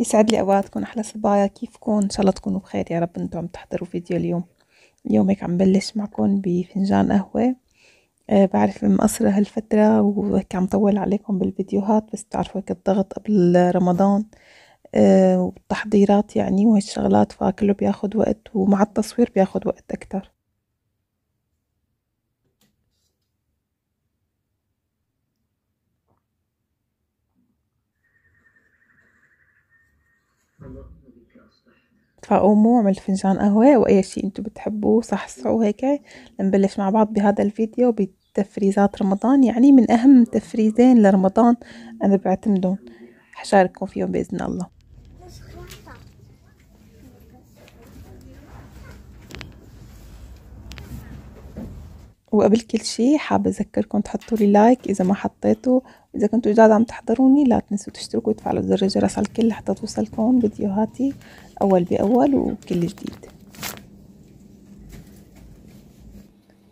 يسعد لي اوقاتكم احلى صبايا كيفكم ان شاء الله تكونوا بخير يا رب انتم عم تحضروا فيديو اليوم اليوم هيك عم بلش معكم بفنجان قهوه أه بعرف مقصرة هالفترة وهيك عم طول عليكم بالفيديوهات بس بتعرفوا هيك الضغط قبل رمضان أه والتحضيرات يعني وهالشغلات فكله بياخد وقت ومع التصوير بياخد وقت أكتر فقوموا وعملت فنجان قهوة وأي شيء انتو بتحبوه صحصحوا هيك لنبلش مع بعض بهذا الفيديو بتفريزات رمضان يعني من أهم تفريزين لرمضان أنا بعتمدهم حشارككم فيهم بإذن الله وقبل كل شي حابة أذكركم تحطوا لي لايك إذا ما حطيتوا إذا كنتوا جاد عم تحضروني لا تنسوا تشتركوا وتفعلوا زر الجرس على الكل حتى توصلكم فيديوهاتي أول بأول وكل جديد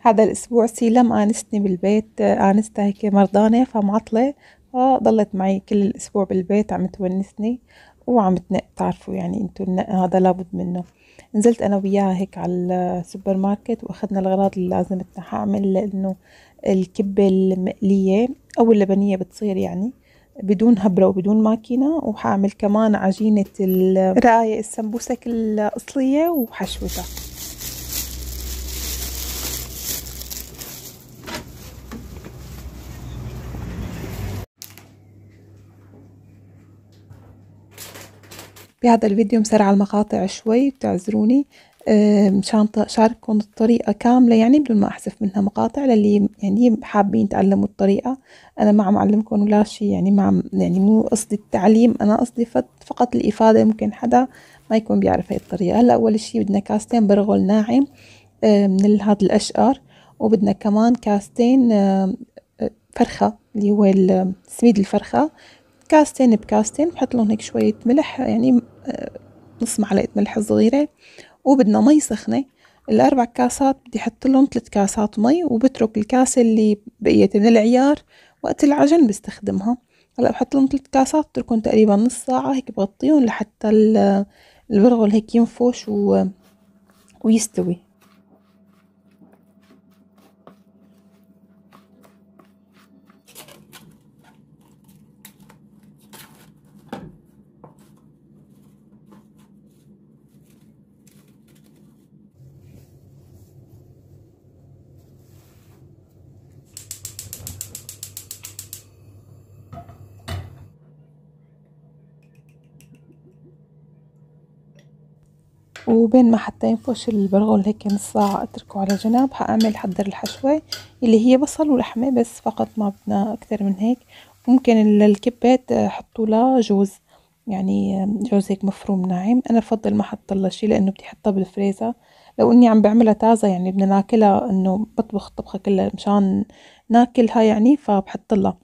هذا الأسبوع سيلم آنستني بالبيت آنستها هيك مرضانة فمعطلة فضلت معي كل الأسبوع بالبيت عم تونسني وعم تنق تعرفوا يعني انتو النق هذا لابد منه نزلت انا وياها هيك على السوبر ماركت واخذنا الاغراض اللي لازم حاعمل لانه الكبه المقليه او اللبنيه بتصير يعني بدون هبرة وبدون ماكينة وحاعمل كمان عجينة الرقاية السمبوسك الأصلية وحشوتها بهذا الفيديو مسرعة المقاطع شوي بتعذروني مشان شارككم الطريقة كاملة يعني بدون ما أحذف منها مقاطع للي يعني حابين تعلموا الطريقة أنا ما عم أعلمكم ولا شيء يعني ما عم يعني مو قصدي التعليم أنا قصدي فقط الإفادة ممكن حدا ما يكون بيعرف هاي الطريقة هلا أول شيء بدنا كاستين برغل ناعم من هذا الأشقر وبدنا كمان كاستين فرخة اللي هو السميد الفرخة كاستين بكاستين بحط لهم هيك شوية ملح يعني آه، نص معلقة ملح صغيرة وبدنا مي سخنة الأربع كاسات بدي أحط لهم ثلاث كاسات مي وبترك الكاسة اللي بقيت من العيار وقت العجن بستخدمها هلا بحط لهم ثلاث كاسات بتركهم تقريبا نص ساعة هيك بغطيهم لحتى البرغل هيك ينفوش و... ويستوي وبين ما حتى ينفوش البرغل هيك نص ساعة اتركه على جنب حأعمل حضر الحشوة اللي هي بصل ولحمة بس فقط ما بدنا اكتر من هيك ممكن الكبات آه، حطوا له جوز يعني آه، جوز هيك مفروم ناعم انا بفضل ما احط له شي لانه بدي احطها بالفريزة لو اني عم بعملها تازة يعني بدنا ناكلها انه بطبخ الطبخة كلها مشان ناكلها يعني فبحط لها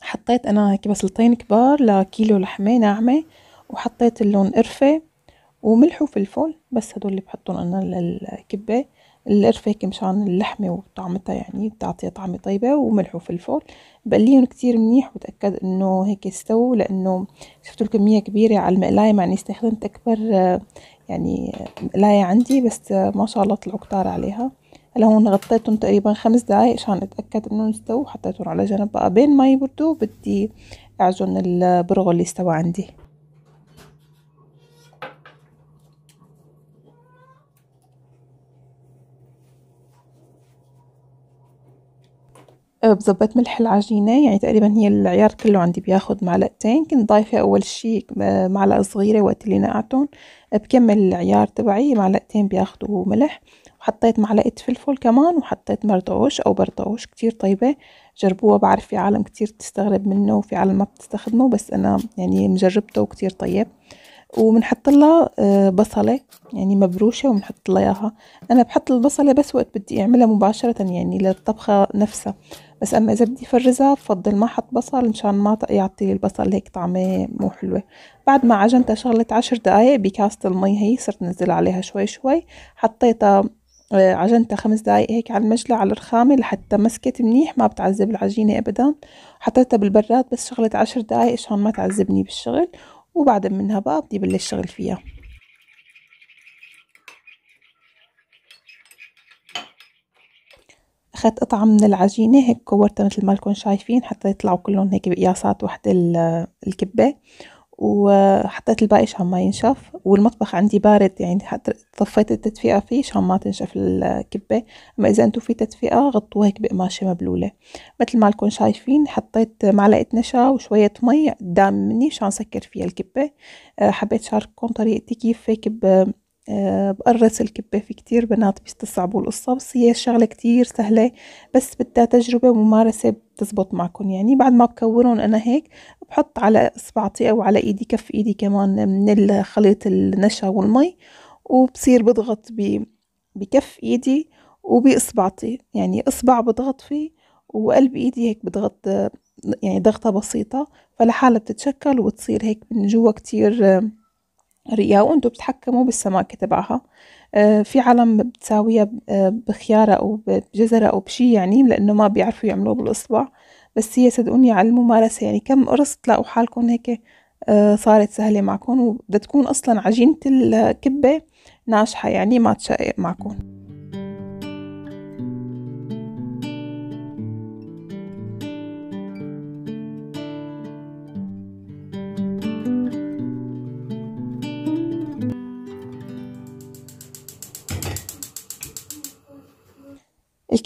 حطيت انا هيك بصلتين كبار لكيلو لحمة ناعمة وحطيت اللون قرفة وملح وفلفل بس هدول اللي بحطهم انا للكبه القرفة هيك مشان اللحمة وطعمتها يعني بتعطيها طعمة طيبة وملح وفلفل بقليهم كتير منيح وتأكد انه هيك استووا لانه شفتوا الكمية كبيرة على المقلاية مع اني استخدمت اكبر يعني مقلاية عندي بس ما شاء الله طلعوا كتار عليها هلا هون غطيتهم تقريبا خمس دقايق عشان اتأكد انه استووا حطيتهم على جنب بقى بين ما يبردوا بدي اعجن البرغل اللي استوى عندي بزبط ملح العجينة يعني تقريبا هي العيار كله عندي بياخد معلقتين كنت ضايفة أول شي معلقة صغيرة وقت اللي نقعتهم بكمل العيار تبعي معلقتين بياخدوا ملح وحطيت معلقة فلفل كمان وحطيت مرطوش أو برطوش كتير طيبة جربوها بعرف في عالم كتير بتستغرب منه وفي عالم ما بتستخدمه بس أنا يعني مجربته وكتير طيب ومنحط لها آه، بصلة يعني مبروشة ومنحط لها أنا بحط البصلة بس وقت بدي أعملها مباشرة يعني للطبخة نفسها بس اما اذا بدي فرزها بفضل ما احط بصل مشان ما يعطي البصل هيك طعمه مو حلوه بعد ما عجنتها شغلت عشر دقايق بكاسة المي هي صرت نزل عليها شوي شوي حطيتها آه، عجنتها خمس دقايق هيك على المجلة على الرخامة لحتى مسكت منيح ما بتعذب العجينة أبدا حطيتها بالبراد بس شغلت عشر دقايق عشان ما تعذبني بالشغل وبعد منها بقى بدي بلش شغل فيها أخدت قطعة من العجينة هيك كورتها مثل ما لكم شايفين حتى يطلعوا كلهم هيك بقياسات وحدة الكبة وحطيت الباقي عشان ما ينشف والمطبخ عندي بارد يعني طفيت التدفئة فيه عشان ما تنشف الكبة أما إذا أنتم في تدفئة غطوها هيك بقماشة مبلولة مثل ما لكم شايفين حطيت معلقة نشا وشوية مي قدام مني عشان سكر فيها الكبة أه، حبيت شارككم طريقتي كيف هيك آه، بقرص الكبة في كتير بنات بيستصعبوا القصة بس هي شغلة كتير سهلة بس بدها تجربة وممارسة بتزبط معكم يعني بعد ما بكورهم أنا هيك بحط على إصبعتي أو على إيدي كف إيدي كمان من خليط النشا والمي وبصير بضغط بكف إيدي وبإصبعتي يعني إصبع بضغط فيه وقلب إيدي هيك بضغط يعني ضغطة بسيطة فلحالها بتتشكل وبتصير هيك من جوا كتير آه، ريا وانتو بتحكموا بالسماكة تبعها آه، في عالم بتساويها آه، بخيارة أو بجزرة أو بشي يعني لأنه ما بيعرفوا يعملوه بالإصبع بس هي صدقوني على الممارسة يعني كم قرص تلاقوا حالكم هيك آه، صارت سهلة معكم وبدها تكون أصلا عجينة الكبة ناجحة يعني ما تشقق معكم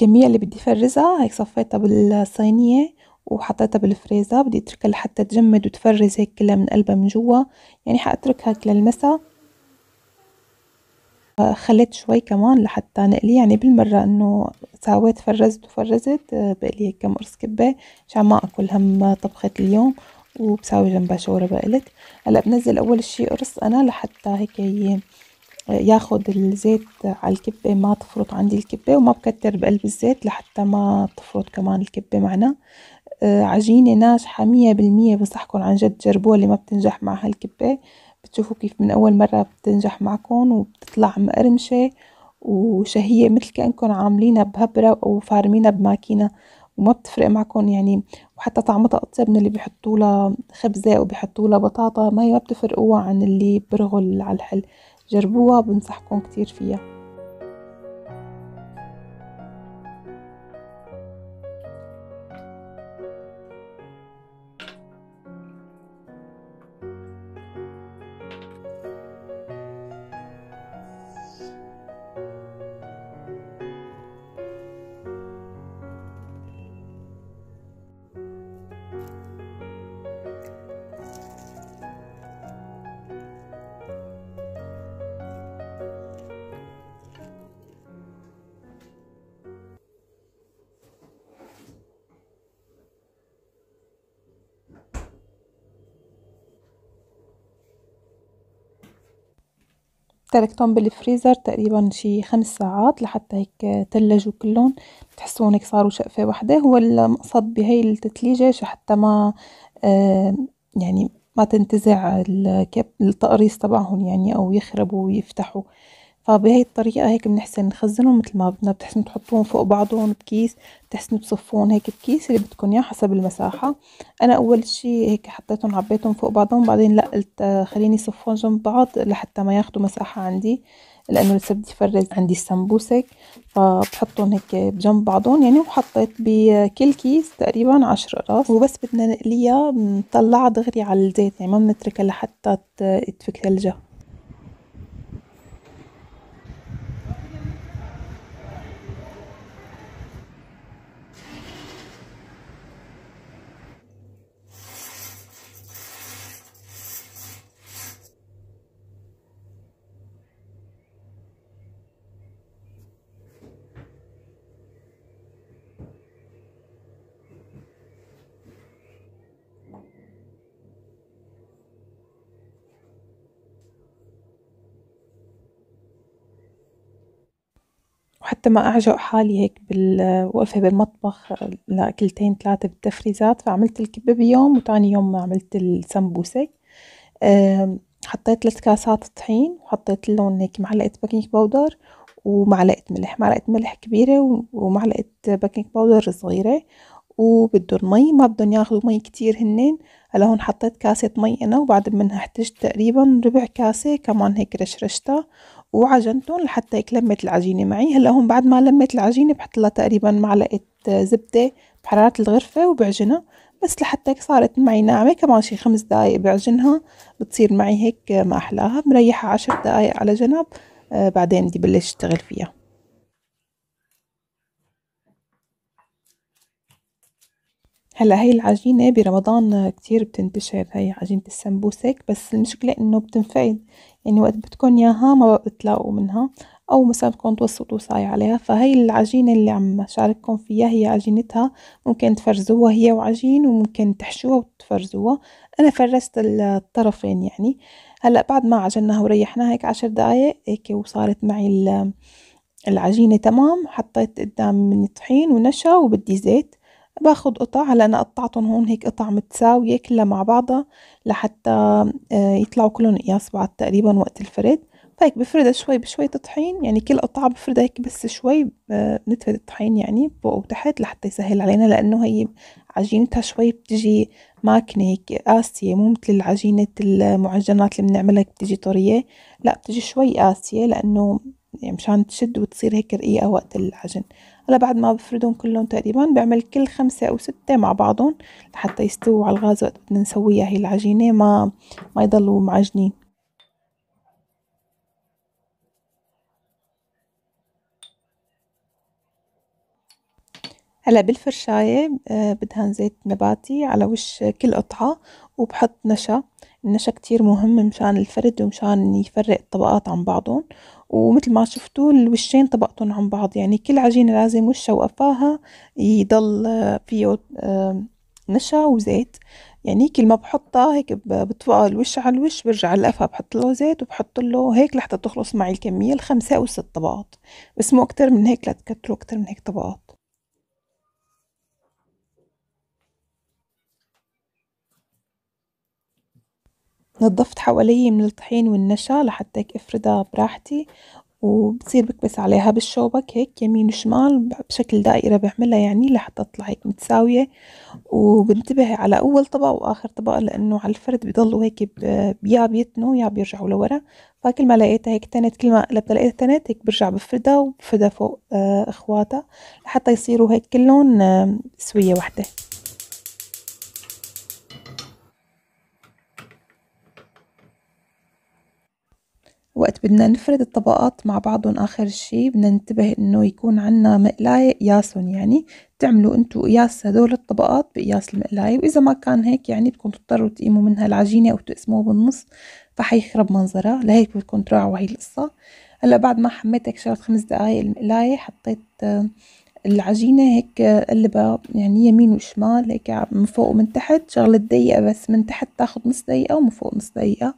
الكمية اللي بدي افرزها هيك صفيتها بالصينية وحطيتها بالفريزة بدي اتركها لحتى تجمد وتفرز هيك كلها من قلبها من جوا يعني حاتركها هيك للمسا خليت شوي كمان لحتى نقلي يعني بالمرة انه ساويت فرزت وفرزت بقلي هيك كم قرص كبة عشان ما اكل هم طبخة اليوم وبساوي جنبها شوربة قلت هلا بنزل اول شي قرص انا لحتى هيك ياخد الزيت على الكبة ما تفرط عندي الكبة وما بكتر بقلب الزيت لحتى ما تفرط كمان الكبة معنا آه، عجينة ناجحة مية بالمية بنصحكن عن جد جربوها اللي ما بتنجح معها الكبة بتشوفوا كيف من أول مرة بتنجح معكم وبتطلع مقرمشة وشهية مثل كأنكم عاملينها بهبرة أو فارمينها بماكينة وما بتفرق معكم يعني وحتى طعمتها أطيب من اللي بيحطوا لها خبزة أو بيحطوا لها بطاطا ما هي ما بتفرقوها عن اللي برغل على الحل جربوها بنصحكم كتير فيها تركتهم بالفريزر تقريبا شي خمس ساعات لحتى هيك تلجوا كلهم بتحسون هيك صاروا شقفة وحدة هو المقصد بهي التتليجة حتى ما آه، يعني ما تنتزع التقريص تبعهم يعني او يخربوا ويفتحوا فبهي الطريقة هيك بنحسن نخزنهم مثل ما بدنا بتحسن تحطوهم فوق بعضهم بكيس بتحسن تصفوهم هيك بكيس اللي بدكم اياه حسب المساحة انا اول شي هيك حطيتهم عبيتهم فوق بعضهم بعدين لا قلت آه، خليني صفون جنب بعض لحتى ما ياخدوا مساحة عندي لانه لسه بدي فرز عندي السمبوسك فبحطهم هيك بجنب بعضهم يعني وحطيت بكل كيس تقريبا عشر قراص وبس بدنا نقليها بنطلعها دغري على الزيت يعني ما بنتركها لحتى تفك ثلجها حتى ما أعجق حالي هيك بالوقفة بالمطبخ لأكلتين ثلاثة بالتفريزات فعملت الكبة بيوم وتاني يوم عملت السمبوسة حطيت ثلاث كاسات طحين وحطيت لهم هيك معلقة بيكنج باودر ومعلقة ملح معلقة ملح كبيرة ومعلقة بيكنج باودر صغيرة وبدهم مي ما بدهم ياخذوا مي كتير هنين هلا هون حطيت كاسة مي أنا وبعد منها احتجت تقريبا ربع كاسة كمان هيك رشرشتها وعجنتهم لحتى لمت العجينه معي هلا هون بعد ما لمت العجينه بحط لها تقريبا معلقه آه، زبده بحراره الغرفه وبعجنها بس لحتى صارت معي ناعمه كمان شي خمس دقائق بعجنها بتصير معي هيك آه، ما احلاها مريحة عشر دقائق على جنب آه، بعدين بدي بلش اشتغل فيها هلا هي العجينة برمضان كتير بتنتشر هي عجينة السمبوسك بس المشكلة انه بتنفعل يعني وقت بدكن ياها ما بتلاقوا منها او مثلا بتكون توسطوا صاي عليها فهي العجينة اللي عم شارككم فيها هي عجينتها ممكن تفرزوها هي وعجين وممكن تحشوها وتفرزوها انا فرزت الطرفين يعني هلا بعد ما عجناها وريحناها هيك عشر دقايق هيك وصارت معي العجينة تمام حطيت قدام من طحين ونشا وبدي زيت باخد قطع هلا انا قطعتهم هون هيك قطع متساويه كلها مع بعضها لحتى آه، يطلعوا كلهم قياس بعض تقريبا وقت الفرد فهيك بفردها شوي بشوي طحين يعني كل قطعة بفردها هيك بس شوي بنتفرد آه، الطحين يعني فوق وتحت لحتى يسهل علينا لأنه هي عجينتها شوي بتجي ماكنة هيك قاسية مو مثل العجينة المعجنات اللي بنعملها بتجي طرية لا بتجي شوي قاسية لأنه يعني مشان تشد وتصير هيك رقيقة وقت العجن هلا بعد ما بفردهم كلهم تقريبا بعمل كل خمسة أو ستة مع بعضهم لحتى يستووا على الغاز وقت بدنا نسويها هي العجينة ما ما يضلوا معجنين هلا بالفرشاية آه، بدهن زيت نباتي على وش كل قطعة وبحط نشا النشا كتير مهم مشان الفرد ومشان يفرق الطبقات عن بعضهم ومثل ما شفتوا الوشين طبقتهم عن بعض يعني كل عجينة لازم وشها وقفاها يضل فيه نشا وزيت يعني كل ما بحطها هيك بتوقع الوش على الوش برجع القفا بحط له زيت وبحط له هيك لحتى تخلص معي الكمية الخمسة أو ست طبقات بس مو أكتر من هيك لا تكتروا أكتر من هيك طبقات نظفت حواليه من الطحين والنشا لحتى هيك افردها براحتي وبصير بكبس عليها بالشوبك هيك يمين وشمال بشكل دائرة بعملها يعني لحتى تطلع هيك متساوية وبنتبه على أول طبق وآخر طبق لأنه على الفرد بيضلوا هيك يا بيتنوا يا بيرجعوا لورا فكل ما لقيتها هيك تنت كل ما قلبتها لقيتها تنت هيك برجع بفردها وبفردها فوق آه، إخواتها لحتى يصيروا هيك كلهم آه، سوية وحدة وقت بدنا نفرد الطبقات مع بعضهم آخر شي بدنا ننتبه إنه يكون عنا مقلاية قياسهم يعني تعملوا انتوا قياس هدول الطبقات بقياس المقلاية وإذا ما كان هيك يعني بدكم تضطروا تقيموا منها العجينة أو تقسموها بالنص فحيخرب منظرها لهيك بدكم تراعوا هي القصة هلا بعد ما حميت هيك شغلة خمس دقايق المقلاية حطيت آه، العجينة هيك آه، قلبها يعني يمين وشمال هيك من فوق ومن تحت شغلة دقيقة بس من تحت تاخد نص دقيقة ومن فوق نص دقيقة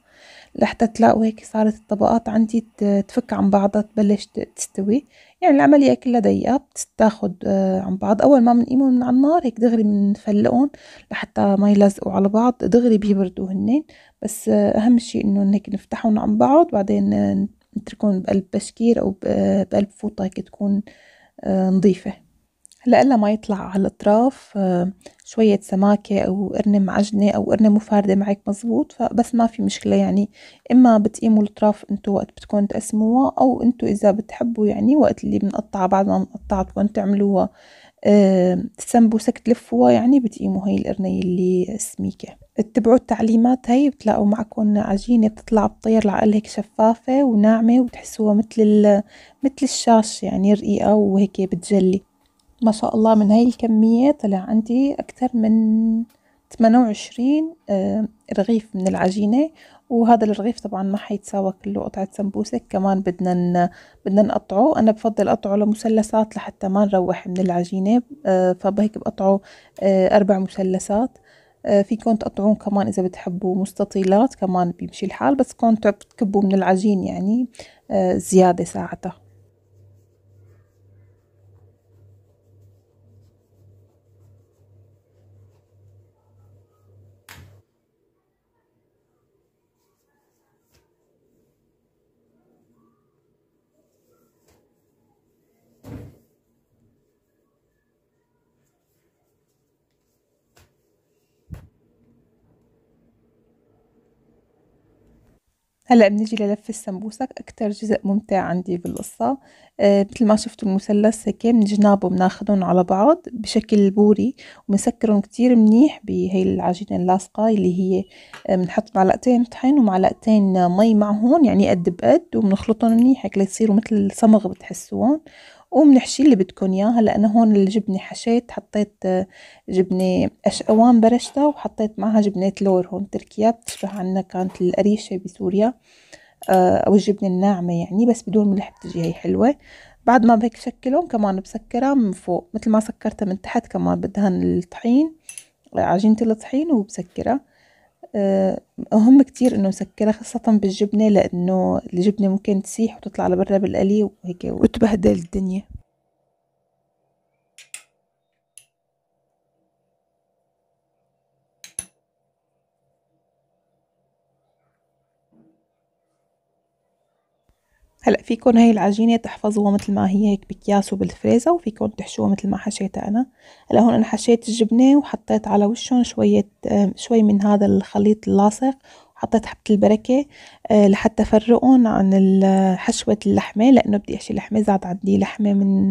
لحتى تلاقوا هيك صارت الطبقات عندي تفك عن بعضها تبلش تستوي يعني العملية كلها ضيقة بتتاخد آه، عن بعض أول ما بنقيمهم من, على النار هيك دغري بنفلقهم لحتى ما يلزقوا على بعض دغري بيبردوا هنين بس آه، أهم شي إنه هيك نفتحهم عن بعض بعدين آه، نتركهم بقلب بشكير أو بقلب فوطة هيك تكون نظيفة لألا ما يطلع على الأطراف آه، شوية سماكة أو قرنة معجنة أو قرنة مفاردة معك مزبوط فبس ما في مشكلة يعني إما بتقيموا الأطراف انتوا وقت بتكون تقسموها أو انتوا إذا بتحبوا يعني وقت اللي بنقطعها بعد ما بنقطعها تكون تعملوها آه، سمبوسك تلفوها يعني بتقيموا هي القرنية اللي سميكة اتبعوا التعليمات هي بتلاقوا معكم عجينة بتطلع بتطير لعقل هيك شفافة وناعمة وبتحسوها مثل مثل الشاش يعني رقيقة وهيك بتجلي ما شاء الله من هاي الكمية طلع عندي أكثر من 28 آه، رغيف من العجينة وهذا الرغيف طبعا ما حيتساوى كله قطعة سمبوسك كمان بدنا بدنا نقطعه أنا بفضل أقطعه لمثلثات لحتى ما نروح من العجينة آه، فبهيك بقطعه آه، أربع مثلثات فيكم تقطعون كمان إذا بتحبوا مستطيلات كمان بيمشي الحال بس كنت بتكبوا من العجين يعني زيادة ساعتها هلا بنيجي للف السمبوسك اكتر جزء ممتع عندي بالقصة آه مثل ما شفتوا المثلث هيك بنجنابه بناخدهم على بعض بشكل بوري وبنسكرهم كتير منيح بهي العجينة اللاصقة اللي هي آه، بنحط معلقتين طحين ومعلقتين مي معهم يعني قد بقد وبنخلطهم منيح هيك ليصيروا مثل صمغ بتحسوهم وبنحشي اللي بدكم اياه هلا انا هون الجبنه حشيت حطيت آه، جبنه اشقوان برشته وحطيت معها جبنه لور هون تركيا بتشبه عنا كانت القريشه بسوريا آه، او الجبنه الناعمه يعني بس بدون ملح بتجي هي حلوه بعد ما بهيك شكلهم كمان بسكرها من فوق مثل ما سكرتها من تحت كمان بدهن الطحين آه، عجينه الطحين وبسكرها أهم آه، كتير إنه نسكرها خاصة بالجبنة لأنه الجبنة ممكن تسيح وتطلع لبرا بالقلي وهيك وتبهدل الدنيا هلا فيكن هاي العجينه تحفظوها مثل ما هي هيك بكياس وبالفريزه وفيكم تحشوها مثل ما حشيتها انا هلا هون انا حشيت الجبنه وحطيت على وشهم شويه شوي من هذا الخليط اللاصق وحطيت حبه البركه آه، لحتى فرقهم عن آه، حشوه اللحمه لانه بدي احشي لحمه زاد عندي لحمه من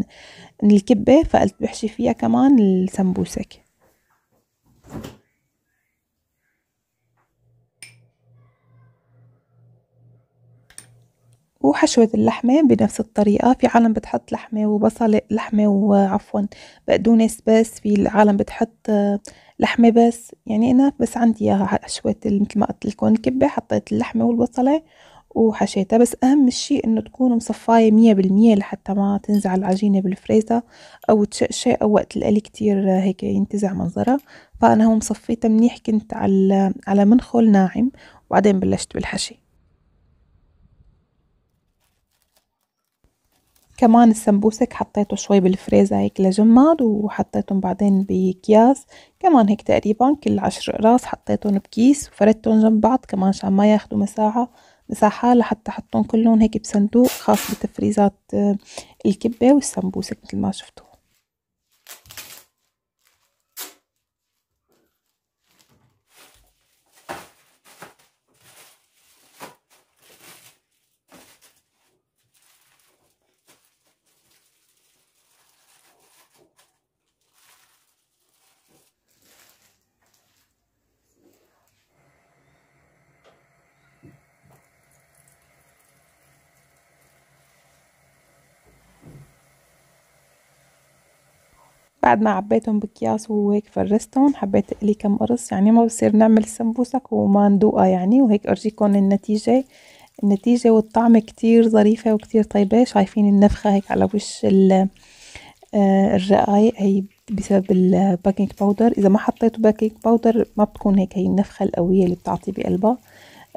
من الكبه فقلت بحشي فيها كمان السمبوسك وحشوة اللحمة بنفس الطريقة في عالم بتحط لحمة وبصل لحمة وعفوا بقدونس بس في عالم بتحط آه، لحمة بس يعني أنا بس عندي إياها حشوة مثل ما قلت لكم الكبة حطيت اللحمة والبصلة وحشيتها بس أهم شيء إنه تكون مصفاية مية بالمية لحتى ما تنزع العجينة بالفريزة أو تشقشق أو وقت القلي كتير آه، هيك ينتزع منظرها فأنا هون مصفيتها منيح كنت على آه، على منخل ناعم وبعدين بلشت بالحشي كمان السمبوسك حطيته شوي بالفريزة هيك لجمد وحطيتهم بعدين بكياس كمان هيك تقريبا كل عشر اقراص حطيتهم بكيس وفردتهم جنب بعض كمان عشان ما ياخدوا مساحة مساحة لحتى حطهم كلهم هيك بصندوق خاص بتفريزات آه، الكبة والسمبوسك مثل ما شفتوا بعد ما عبيتهم بكياس وهيك فرستهم حبيت لي كم قرص يعني ما بصير نعمل السمبوسك وما ندوقة يعني وهيك ارجيكم النتيجة النتيجة والطعمة كتير ظريفة وكتير طيبة شايفين النفخة هيك على وش آه، الرقايق هي بسبب الباكينج باودر اذا ما حطيتوا باكينج باودر ما بتكون هيك هي النفخة القوية اللي بتعطي بقلبها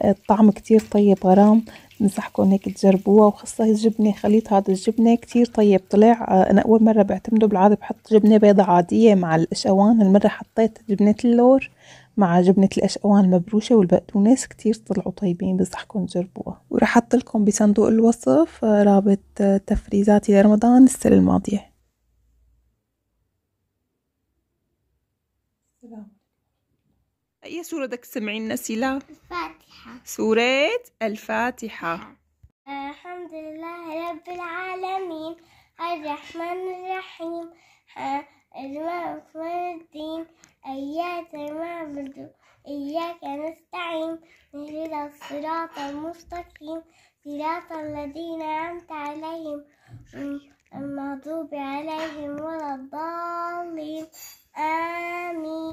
آه، الطعم كتير طيب غرام نصحكم هيك تجربوها وخاصة الجبنة خليط هذا الجبنة كتير طيب طلع آه، أنا أول مرة بعتمده بالعادة بحط جبنة بيضة عادية مع القشقوان هالمرة حطيت جبنة اللور مع جبنة الاشقوان المبروشة والبقدونس كتير طلعوا طيبين بنصحكم تجربوها وراح أحط لكم بصندوق الوصف آه، رابط آه، تفريزاتي لرمضان السنة الماضية أي صورة بدك تسمعين لنا سورة الفاتحة الحمد لله رب العالمين الرحمن الرحيم من الدين إياك نعبد إياك نستعين اهدنا الصراط المستقيم صراط الذين أنعمت عليهم المغضوب عليهم ولا الضالين آمين